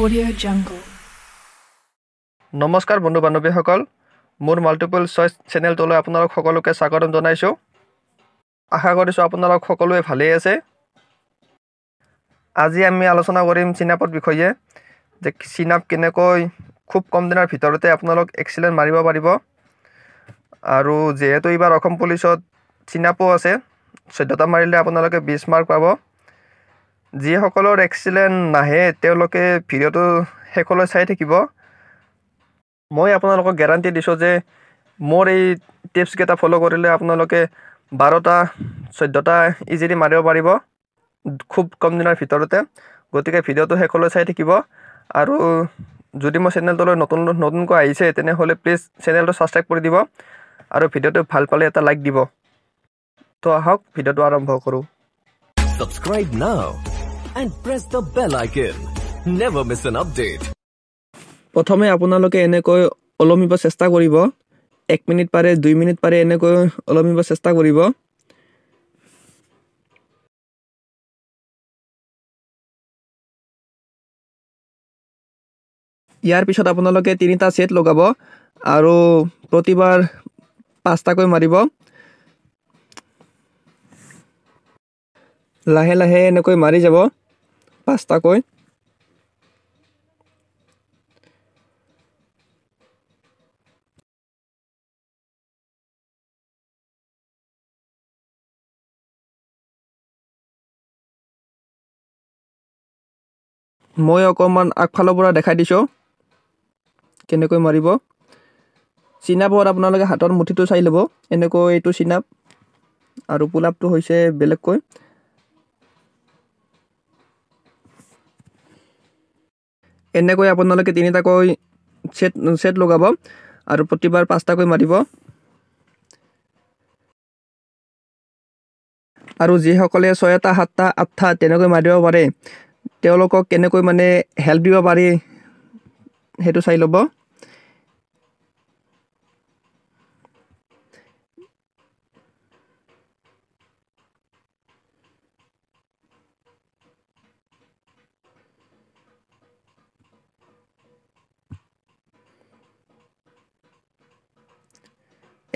নমস্কাৰ বন্ধু বান্ধৱীসকল মোৰ মাল্টিপল চইচ চেনেলটোলৈ আপোনালোক সকলোকে স্বাগতম জনাইছোঁ আশা কৰিছোঁ আপোনালোক সকলোৱে ভালেই আছে আজি আমি আলোচনা কৰিম চিনাপৰ বিষয়ে যে চিনাপ কেনেকৈ খুব কম দিনৰ ভিতৰতে আপোনালোক এক্সিডেণ্ট মাৰিব পাৰিব আৰু যিহেতু এইবাৰ অসম পুলিচত চিনাপো আছে চৈধ্যটা মাৰিলে আপোনালোকে বিছ মাৰ্ক পাব যিসকলৰ এক্সিডেণ্ট নাহে তেওঁলোকে ভিডিঅ'টো শেষলৈ চাই থাকিব মই আপোনালোকক গেৰাণ্টি দিছোঁ যে মোৰ এই টিপছকেইটা ফ'ল' কৰিলে আপোনালোকে বাৰটা চৈধ্যটা ইজিলি মাৰিব পাৰিব খুব কম দিনৰ ভিতৰতে গতিকে ভিডিঅ'টো শেষলৈ চাই থাকিব আৰু যদি মই চেনেলটোলৈ নতুন নতুনকৈ আহিছে তেনেহ'লে প্লিজ চেনেলটো ছাবস্ক্ৰাইব কৰি দিব আৰু ভিডিঅ'টো ভাল পালে এটা লাইক দিব তো আহক ভিডিঅ'টো আৰম্ভ কৰোঁ Subscribe now! and press the bell icon. Never miss an update. প্ৰথমে আপোনালোকে এনেকৈ ওলমিব চেষ্টা কৰিব এক মিনিট পাৰে দুই মিনিট পাৰে এনেকৈ ওলমিব চেষ্টা কৰিব ইয়াৰ পিছত আপোনালোকে তিনিটা ছেট লগাব আৰু প্ৰতিবাৰ পাঁচটাকৈ মাৰিব লাহে লাহে এনেকৈ মাৰি যাব পাঁচটাকৈ মই অকণমান আগফালৰ পৰা দেখাই দিছোঁ কেনেকৈ মাৰিব চিনাপত আপোনালোকে হাতৰ মুঠিটো চাই ল'ব এনেকৈ এইটো চিনাপ আৰু পোলাপটো হৈছে বেলেগকৈ এনেকৈ আপোনালোকে তিনিটাকৈ ছেট ছেট লগাব আৰু প্ৰতিবাৰ পাঁচটাকৈ মাৰিব আৰু যিসকলে ছয়টা সাতটা আঠটা তেনেকৈ মাৰিব পাৰে তেওঁলোকক কেনেকৈ মানে হেল্প দিব পাৰি সেইটো চাই ল'ব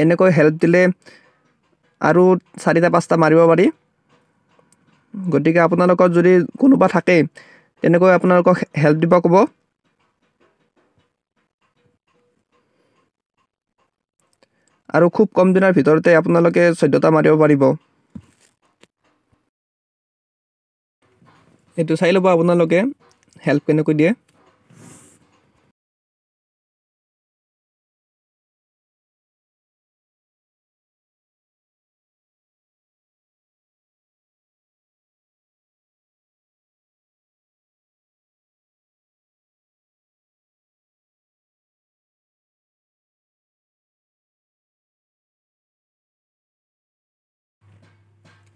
এনেকৈ হেল্প দিলে আৰু চাৰিটা পাঁচটা মাৰিব পাৰি গতিকে আপোনালোকৰ যদি কোনোবা থাকে তেনেকৈ আপোনালোকক হেল্প দিব ক'ব আৰু খুব কম দিনৰ ভিতৰতে আপোনালোকে চৈধ্যটা মাৰিব পাৰিব এইটো চাই ল'ব আপোনালোকে হেল্প কেনেকৈ দিয়ে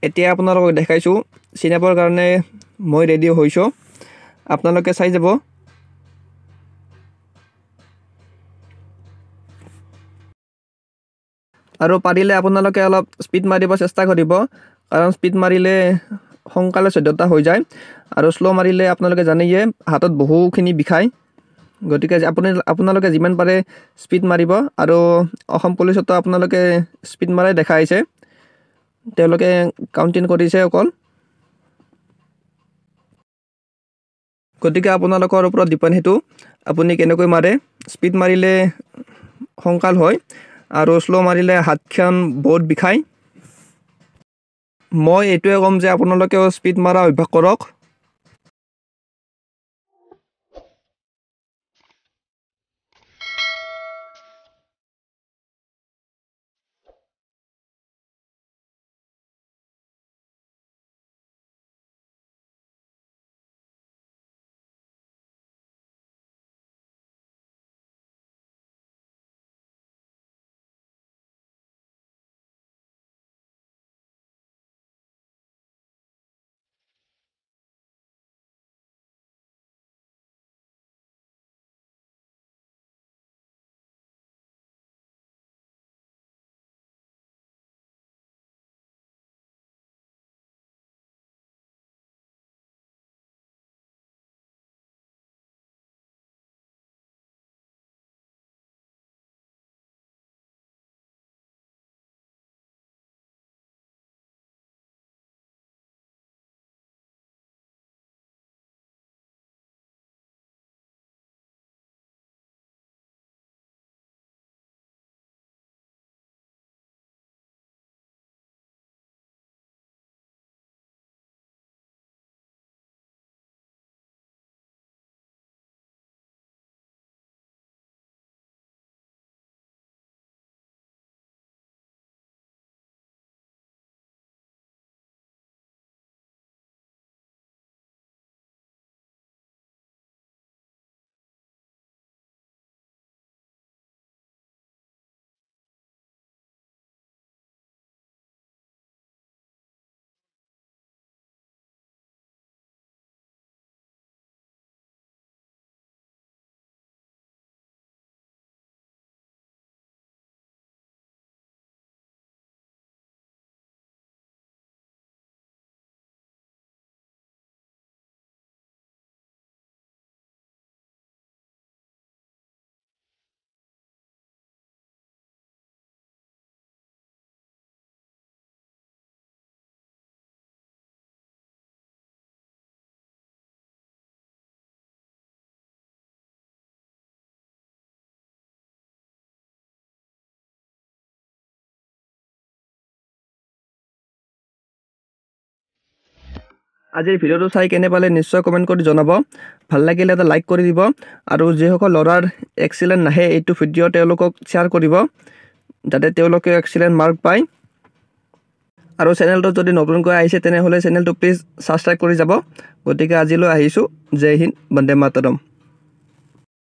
এতিয়া আপোনালোকক দেখাইছোঁ চিনেপৰ কাৰণে মই ৰেডি হৈছোঁ আপোনালোকে চাই যাব আৰু পাৰিলে আপোনালোকে অলপ স্পীড মাৰিব চেষ্টা কৰিব কাৰণ স্পীড মাৰিলে সোনকালে চৈধ্যতা হৈ যায় আৰু শ্ল' মাৰিলে আপোনালোকে জানেই হাতত বহুখিনি বিষায় গতিকে আপুনি আপোনালোকে যিমান পাৰে স্পীড মাৰিব আৰু অসম পুলিচতো আপোনালোকে স্পীড মাৰাই দেখাইছে তেওঁলোকে কাউণ্টিং কৰিছে অকল গতিকে আপোনালোকৰ ওপৰত ডিপেণ্ড সেইটো আপুনি কেনেকৈ মাৰে স্পীড মাৰিলে সংকাল হয় আৰু শ্ল' মাৰিলে হাতখন বহুত বিষায় মই এইটোৱে ক'ম যে আপোনালোকেও স্পীড মৰা অভ্যাস কৰক আজিৰ ভিডিঅ'টো চাই কেনে পালে নিশ্চয় কমেণ্ট কৰি জনাব ভাল লাগিলে এটা লাইক কৰি দিব আৰু যিসকল ল'ৰাৰ এক্সিলেণ্ট নাহে এইটো ভিডিঅ' তেওঁলোকক শ্বেয়াৰ কৰিব যাতে তেওঁলোকেও এক্সিলেণ্ট মাৰ্ক পায় আৰু চেনেলটো যদি নতুনকৈ আহিছে তেনেহ'লে চেনেলটো প্লিজ ছাবস্ক্ৰাইব কৰি যাব গতিকে আজিলৈ আহিছোঁ জয় হিন্দ বন্দে মাতৰম